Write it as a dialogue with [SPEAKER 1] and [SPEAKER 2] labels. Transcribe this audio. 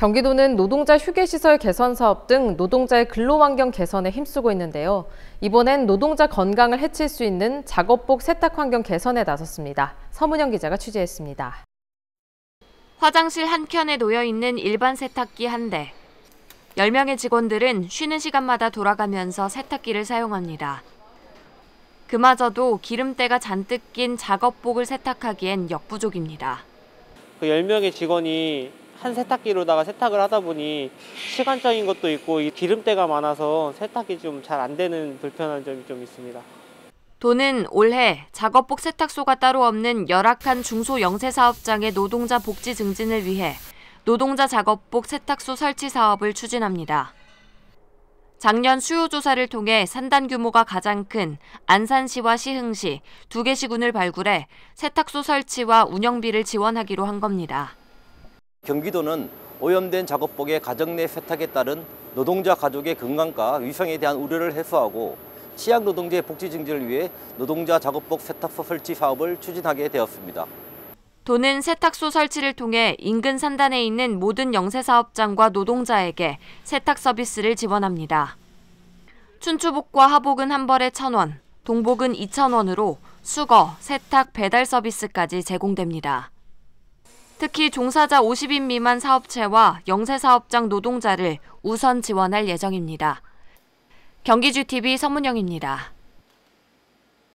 [SPEAKER 1] 경기도는 노동자 휴게시설 개선 사업 등 노동자의 근로환경 개선에 힘쓰고 있는데요. 이번엔 노동자 건강을 해칠 수 있는 작업복 세탁 환경 개선에 나섰습니다. 서문영 기자가 취재했습니다.
[SPEAKER 2] 화장실 한켠에 놓여 있는 일반 세탁기 한 대. 10명의 직원들은 쉬는 시간마다 돌아가면서 세탁기를 사용합니다. 그마저도 기름때가 잔뜩 낀 작업복을 세탁하기엔 역부족입니다.
[SPEAKER 3] 그 10명의 직원이 한 세탁기로다가 세탁을 하다 보니 시간적인 것도 있고 기름때가 많아서 세탁이 좀 잘 안 되는 불편한 점이 좀 있습니다.
[SPEAKER 2] 도는 올해 작업복 세탁소가 따로 없는 열악한 중소 영세 사업장의 노동자 복지 증진을 위해 노동자 작업복 세탁소 설치 사업을 추진합니다. 작년 수요 조사를 통해 산단 규모가 가장 큰 안산시와 시흥시 두 개 시군을 발굴해 세탁소 설치와 운영비를 지원하기로 한 겁니다.
[SPEAKER 4] 경기도는 오염된 작업복의 가정 내 세탁에 따른 노동자 가족의 건강과 위생에 대한 우려를 해소하고 치약 노동자의 복지 증진을 위해 노동자 작업복 세탁소 설치 사업을 추진하게 되었습니다.
[SPEAKER 2] 도는 세탁소 설치를 통해 인근 산단에 있는 모든 영세사업장과 노동자에게 세탁 서비스를 지원합니다. 춘추복과 하복은 한 벌에 1,000원, 동복은 2,000원으로 수거, 세탁, 배달 서비스까지 제공됩니다. 특히 종사자 50인 미만 사업체와 영세사업장 노동자를 우선 지원할 예정입니다. 경기주TV 서문영입니다.